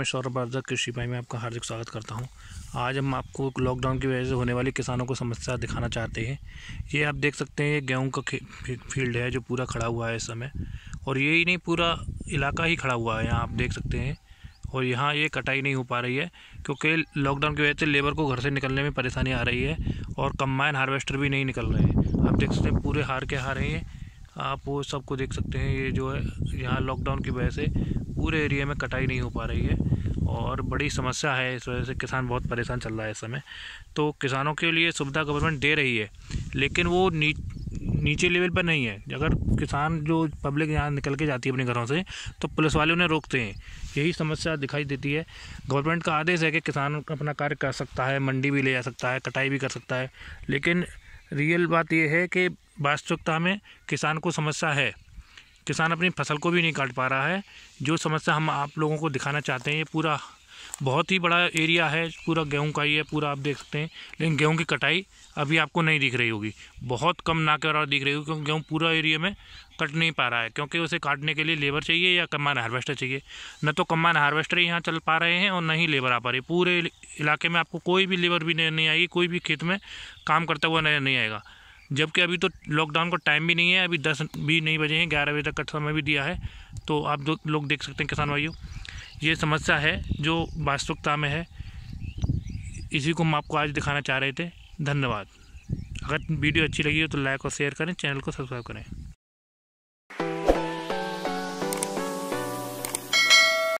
मैं सौरभ अफजल कृषि भाई में आपका हार्दिक स्वागत करता हूं आज हम आपको लॉकडाउन की वजह से होने वाली किसानों को समस्या दिखाना चाहते हैं ये आप देख सकते हैं ये गेहूं का फील्ड है जो पूरा खड़ा हुआ है इस समय और ये ही नहीं पूरा इलाका ही खड़ा हुआ है यहाँ आप देख सकते हैं और यहाँ ये कटाई नहीं हो पा रही है क्योंकि लॉकडाउन की वजह से लेबर को घर से निकलने में परेशानी आ रही है और कम्बाइन हार्वेस्टर भी नहीं निकल रहे हैं आप देख सकते हैं पूरे हार के हार हैं आप वो सबको देख सकते हैं ये जो है यहाँ लॉकडाउन की वजह से पूरे एरिया में कटाई नहीं हो पा रही है और बड़ी समस्या है इस वजह से किसान बहुत परेशान चल रहा है इस समय तो किसानों के लिए सुविधा गवर्नमेंट दे रही है लेकिन वो नी, नीचे लेवल पर नहीं है अगर किसान जो पब्लिक यहाँ निकल के जाती है अपने घरों से तो पुलिस वाले उन्हें रोकते हैं यही समस्या दिखाई देती है गवर्नमेंट का आदेश है कि किसान अपना कार्य कर सकता है मंडी भी ले जा सकता है कटाई भी कर सकता है लेकिन रियल बात यह है कि वास्तविकता में किसान को समस्या है किसान अपनी फसल को भी नहीं काट पा रहा है जो समस्या हम आप लोगों को दिखाना चाहते हैं ये पूरा बहुत ही बड़ा एरिया है पूरा गेहूं का ही है पूरा आप देख सकते हैं लेकिन गेहूं की कटाई अभी आपको नहीं दिख रही होगी बहुत कम ना कर दिख रही होगी क्योंकि गेहूं पूरा एरिया में कट नहीं पा रहा है क्योंकि उसे काटने के लिए लेबर चाहिए या कम्बाइन हार्वेस्टर चाहिए न तो कम्बाइन हार्वेस्टर यहाँ चल पा रहे हैं और न ही लेबर आ पा रही पूरे इलाके में आपको कोई भी लेबर भी नहीं आएगी कोई भी खेत में काम करता हुआ नहीं आएगा जबकि अभी तो लॉकडाउन का टाइम भी नहीं है अभी दस भी नहीं बजे हैं ग्यारह बजे तक का समय भी दिया है तो आप लोग देख सकते हैं किसान भाइयों ये समस्या है जो वास्तविकता में है इसी को हम आपको आज दिखाना चाह रहे थे धन्यवाद अगर वीडियो अच्छी लगी हो तो लाइक और शेयर करें चैनल को सब्सक्राइब करें